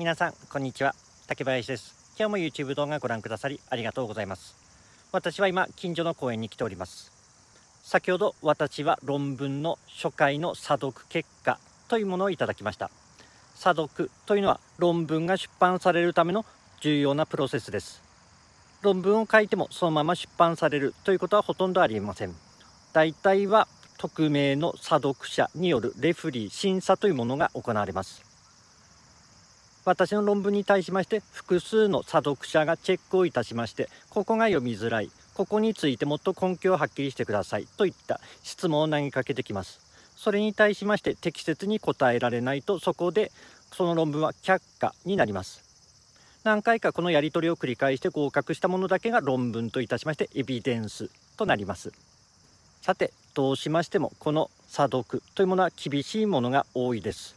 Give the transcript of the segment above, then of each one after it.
皆さんこんにちは竹林です今日も YouTube 動画ご覧くださりありがとうございます私は今近所の公園に来ております先ほど私は論文の初回の査読結果というものをいただきました査読というのは論文が出版されるための重要なプロセスです論文を書いてもそのまま出版されるということはほとんどありません大体は匿名の査読者によるレフリー審査というものが行われます私の論文に対しまして複数の査読者がチェックをいたしましてここが読みづらいここについてもっと根拠をはっきりしてくださいといった質問を投げかけてきますそれに対しまして適切に答えられないとそこでその論文は却下になります何回かこのやり取りを繰り返して合格したものだけが論文といたしましてエビデンスとなりますさてどうしましてもこの査読というものは厳しいものが多いです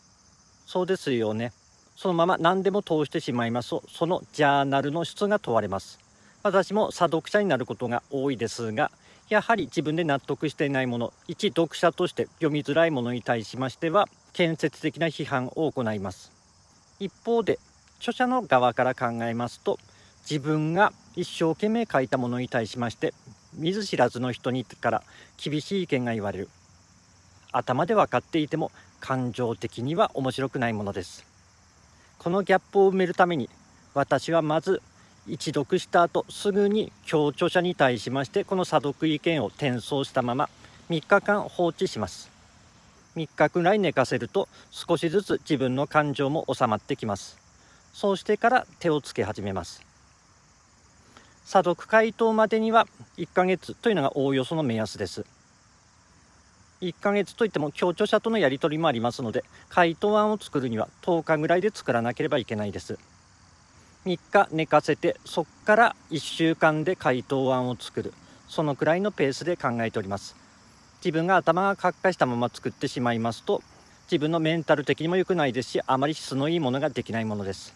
そうですよねそのまま何でも通してしまいますとそのジャーナルの質が問われます私も査読者になることが多いですがやはり自分で納得していないもの一読者として読みづらいものに対しましては建設的な批判を行います一方で著者の側から考えますと自分が一生懸命書いたものに対しまして見ず知らずの人にから厳しい意見が言われる頭で分かっていても感情的には面白くないものですこのギャップを埋めるために私はまず一読した後すぐに強調者に対しましてこの査読意見を転送したまま3日間放置します3日くらい寝かせると少しずつ自分の感情も収まってきますそうしてから手をつけ始めます査読回答までには1ヶ月というのがおおよその目安です1ヶ月といっても協調者とのやり取りもありますので回答案を作るには10日ぐらいで作らなければいけないです3日寝かせてそこから1週間で回答案を作るそのくらいのペースで考えております自分が頭が活化したまま作ってしまいますと自分のメンタル的にも良くないですしあまり質のいいものができないものです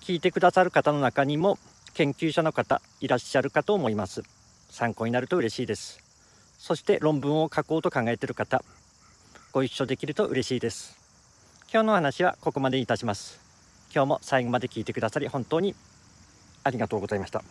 聞いてくださる方の中にも研究者の方いらっしゃるかと思います参考になると嬉しいですそして論文を書こうと考えている方ご一緒できると嬉しいです今日の話はここまでいたします今日も最後まで聞いてくださり本当にありがとうございました。